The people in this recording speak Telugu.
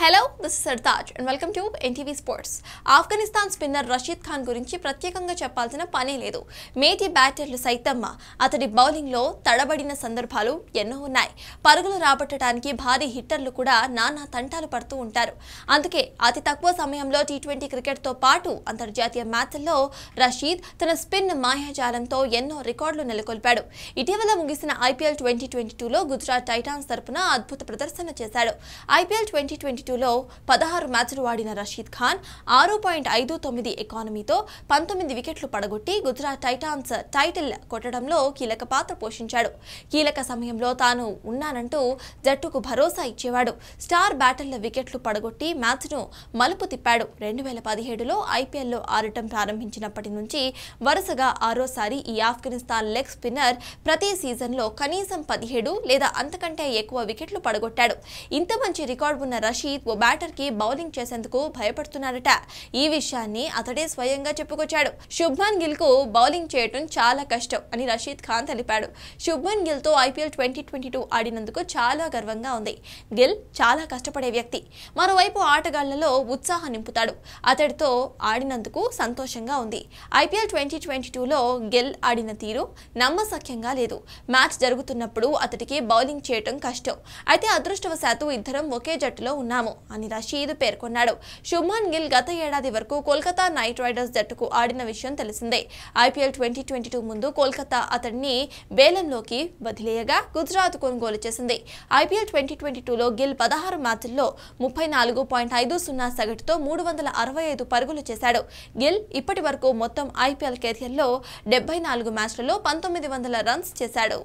hello this Sartaj and welcome to NTV sports Afghanistan spinner Rashid Khan గురించి ప్రత్యేకంగా చెప్పాల్సిన పనే లేదు మేతి బ్యాటర్లు సైతమ్మ అతడి బౌలింగ్లో తడబడిన సందర్భాలు ఎన్నో ఉన్నాయి పరుగులు రాబట్టడానికి భారీ హిట్టర్లు కూడా నానా తంటాలు పడుతూ ఉంటారు అందుకే అతి తక్కువ సమయంలో టీ ట్వంటీ క్రికెట్తో పాటు అంతర్జాతీయ మ్యాచ్ల్లో రషీద్ తన స్పిన్ మాయాజాలంతో ఎన్నో రికార్డులు నెలకొల్పాడు ఇటీవల ముగిసిన ఐపీఎల్ ట్వంటీ ట్వంటీ టూలో గుజరాత్ టైటాన్స్ తరపున అద్భుత ప్రదర్శన చేశాడు ఐపీఎల్ ట్వంటీ ట్వంటీ టూలో పదహారు మ్యాచ్లు ఆడిన రషీద్ ఖాన్ ఆరు పాయింట్ ఐదు తొమ్మిది ఎకానమీతో పంతొమ్మిది వికెట్లు పడగొట్టి గుజరాత్ టైటాన్స్ టైటిల్ కొట్టడంలో కీలక పాత్ర పోషించాడు కీలక సమయంలో తాను ఉన్నానంటూ జట్టుకు భరోసా ఇచ్చేవాడు స్టార్ బ్యాటర్ల వికెట్లు పడగొట్టి మ్యాచ్ను మలుపు తిప్పాడు రెండు వేల పదిహేడులో ఐపీఎల్లో ఆడటం ప్రారంభించినప్పటి నుంచి వరుసగా ఆరోసారి ఈ ఆఫ్ఘనిస్తాన్ లెగ్ స్పిన్నర్ ప్రతి సీజన్లో కనీసం పదిహేడు లేదా అంతకంటే ఎక్కువ వికెట్లు పడగొట్టాడు ఇంత మంచి రికార్డు ఉన్న రషీద్ ఓ కి బౌలింగ్ చేసేందుకు భయపడుతున్నారట ఈ విషయాన్ని అతడే స్వయంగా చెప్పుకొచ్చాడు శుభ్మన్ గిల్ కు బౌలింగ్ చేయటం చాలా కష్టం అని రషీద్ ఖాన్ తెలిపాడు శుభ్మన్ గిల్ తో ఐపీఎల్ ట్వంటీ ట్వంటీ టూ ఆడినందుకు చాలా గర్వంగా ఉంది గిల్ చాలా కష్టపడే వ్యక్తి మరోవైపు ఆటగాళ్లలో ఉత్సాహం నింపుతాడు అతడితో ఆడినందుకు సంతోషంగా ఉంది ఐపీఎల్ ట్వంటీ ట్వంటీ టూలో గెల్ ఆడిన తీరు నమ్మసఖ్యంగా లేదు మ్యాచ్ జరుగుతున్నప్పుడు అతడికి బౌలింగ్ చేయటం కష్టం అయితే అదృష్టవశాత్తు ఇద్దరం ఒకే జట్టులో ఉన్నారు ఉన్నాము అని రషీద్ పేర్కొన్నాడు శుభ్మాన్ గిల్ గత ఏడాది వరకు కోల్కతా నైట్ రైడర్స్ జట్టుకు ఆడిన విషయం తెలిసిందే ఐపీఎల్ ట్వంటీ ట్వంటీ టూ ముందు కోల్కతా అతడిని బేలంలోకి వదిలేయగా గుజరాత్ కొనుగోలు చేసింది ఐపీఎల్ ట్వంటీ ట్వంటీ టూలో గిల్ పదహారు మ్యాచ్ల్లో ముప్పై నాలుగు పాయింట్ ఐదు సున్నా సగటుతో మూడు వందల అరవై ఐదు పరుగులు చేశాడు గిల్ ఇప్పటి వరకు మొత్తం ఐపీఎల్ కెరియర్లో డెబ్బై నాలుగు మ్యాచ్లలో పంతొమ్మిది వందల రన్స్ చేశాడు